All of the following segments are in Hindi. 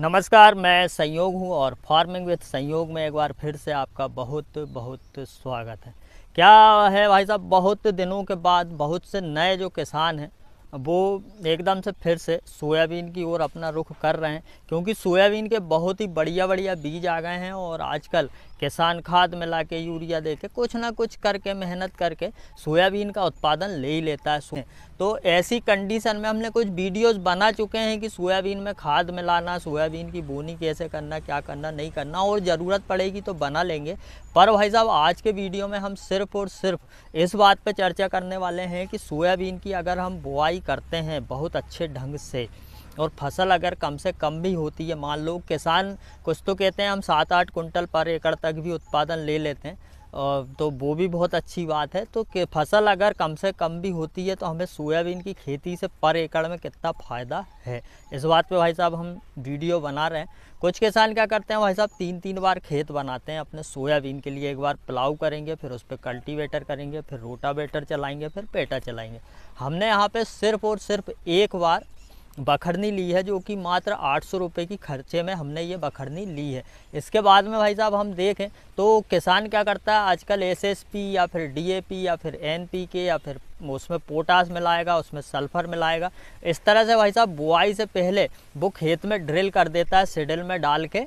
नमस्कार मैं संयोग हूं और फार्मिंग विद संयोग में एक बार फिर से आपका बहुत बहुत स्वागत है क्या है भाई साहब बहुत दिनों के बाद बहुत से नए जो किसान हैं वो एकदम से फिर से सोयाबीन की ओर अपना रुख कर रहे हैं क्योंकि सोयाबीन के बहुत ही बढ़िया बढ़िया बीज आ गए हैं और आजकल किसान खाद मिला के यूरिया दे के कुछ ना कुछ करके मेहनत करके सोयाबीन का उत्पादन ले ही लेता है तो ऐसी कंडीशन में हमने कुछ वीडियोस बना चुके हैं कि सोयाबीन में खाद मिलाना सोयाबीन की बोनी कैसे करना क्या करना नहीं करना और ज़रूरत पड़ेगी तो बना लेंगे पर भाई साहब आज के वीडियो में हम सिर्फ और सिर्फ इस बात पर चर्चा करने वाले हैं कि सोयाबीन की अगर हम बुआई करते हैं बहुत अच्छे ढंग से और फसल अगर कम से कम भी होती है मान लो किसान कुछ तो कहते हैं हम सात आठ कुंटल पर एकड़ तक भी उत्पादन ले लेते हैं तो वो भी बहुत अच्छी बात है तो फसल अगर कम से कम भी होती है तो हमें सोयाबीन की खेती से पर एकड़ में कितना फ़ायदा है इस बात पे भाई साहब हम वीडियो बना रहे हैं कुछ किसान क्या करते हैं भाई साहब तीन तीन बार खेत बनाते हैं अपने सोयाबीन के लिए एक बार प्लाव करेंगे फिर उस पर कल्टीवेटर करेंगे फिर रोटावेटर चलाएँगे फिर पेटा चलाएँगे हमने यहाँ पर सिर्फ और सिर्फ एक बार बखरनी ली है जो कि मात्र आठ सौ रुपये की खर्चे में हमने ये बखरनी ली है इसके बाद में भाई साहब हम देखें तो किसान क्या करता है आजकल एसएसपी या फिर डीएपी या फिर एनपीके या फिर उसमें पोटास मिलाएगा उसमें सल्फर मिलाएगा इस तरह से भाई साहब बुआई से पहले वो खेत में ड्रिल कर देता है सिडल में डाल के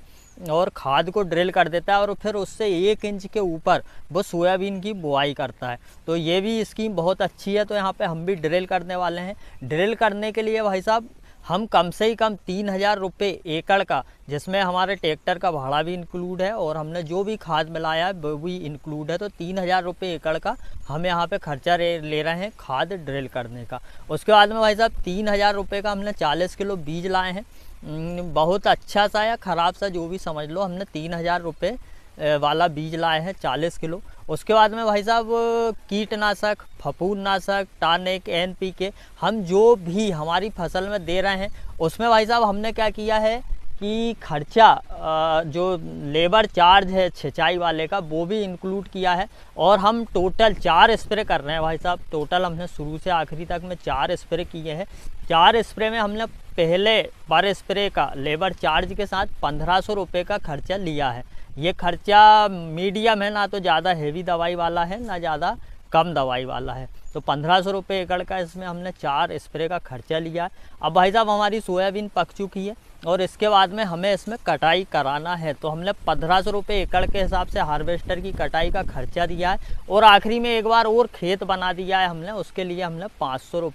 और खाद को ड्रिल कर देता है और फिर उससे एक इंच के ऊपर वो सोयाबीन की बुआई करता है तो ये भी स्कीम बहुत अच्छी है तो यहाँ पे हम भी ड्रिल करने वाले हैं ड्रिल करने के लिए भाई साहब हम कम से ही कम तीन हज़ार रुपये एकड़ का जिसमें हमारे ट्रैक्टर का भाड़ा भी इंक्लूड है और हमने जो भी खाद मिलाया है वो भी इंक्लूड है तो तीन हज़ार रुपये एकड़ का हम यहाँ पे खर्चा ले रहे हैं खाद ड्रिल करने का उसके बाद में भाई साहब तीन हज़ार रुपये का हमने चालीस किलो बीज लाए हैं बहुत अच्छा सा या ख़राब सा जो भी समझ लो हमने तीन हज़ार रुपये वाला बीज लाए हैं चालीस किलो उसके बाद में भाई साहब कीटनाशक नाशक टानिक एन पी के हम जो भी हमारी फसल में दे रहे हैं उसमें भाई साहब हमने क्या किया है कि खर्चा जो लेबर चार्ज है छिंचाई वाले का वो भी इंक्लूड किया है और हम टोटल चार स्प्रे कर रहे हैं भाई साहब टोटल हमने शुरू से आखिरी तक में चार स्प्रे किए हैं चार स्प्रे में हमने पहले बार स्प्रे का लेबर चार्ज के साथ पंद्रह सौ रुपये का खर्चा लिया है ये खर्चा मीडियम है ना तो ज़्यादा हेवी दवाई वाला है ना ज़्यादा कम दवाई वाला है तो पंद्रह सौ रुपये एकड़ का इसमें हमने चार स्प्रे का खर्चा लिया है अब भाई साहब हमारी सोयाबीन पक चुकी है और इसके बाद में हमें इसमें कटाई कराना है तो हमने पंद्रह सौ रुपये एकड़ के हिसाब से हार्वेस्टर की कटाई का खर्चा दिया है और आखिरी में एक बार और खेत बना दिया है हमने उसके लिए हमने पाँच सौ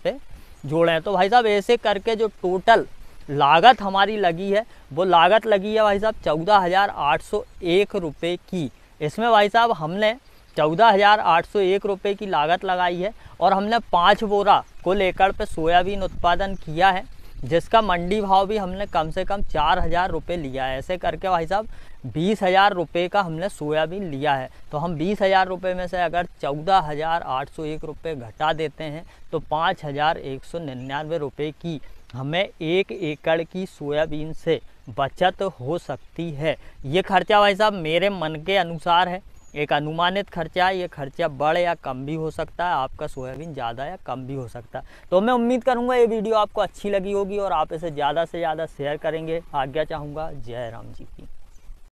जोड़े हैं तो भाई साहब ऐसे करके जो टोटल लागत हमारी लगी है वो लागत लगी है भाई साहब चौदह हज़ार आठ सौ एक रुपये की इसमें भाई साहब हमने चौदह हज़ार आठ सौ एक रुपये की लागत लगाई है और हमने पाँच बोरा कुल एकड़ पे सोयाबीन उत्पादन किया है जिसका मंडी भाव भी हमने कम से कम चार हज़ार रुपये लिया है ऐसे करके भाई साहब बीस हज़ार रुपये का हमने सोयाबीन लिया है तो हम बीस हज़ार रुपये में से अगर चौदह हज़ार आठ सौ एक रुपये घटा देते हैं तो पाँच हज़ार एक सौ निन्यानवे रुपये की हमें एक एकड़ की सोयाबीन से बचत हो सकती है ये खर्चा भाई साहब मेरे मन के अनुसार है एक अनुमानित खर्चा है ये खर्चा बढ़ या कम भी हो सकता है आपका सोयाबीन ज़्यादा या कम भी हो सकता है तो मैं उम्मीद करूँगा ये वीडियो आपको अच्छी लगी होगी और आप इसे ज़्यादा से ज़्यादा शेयर करेंगे आज्ञा चाहूँगा जय राम जी की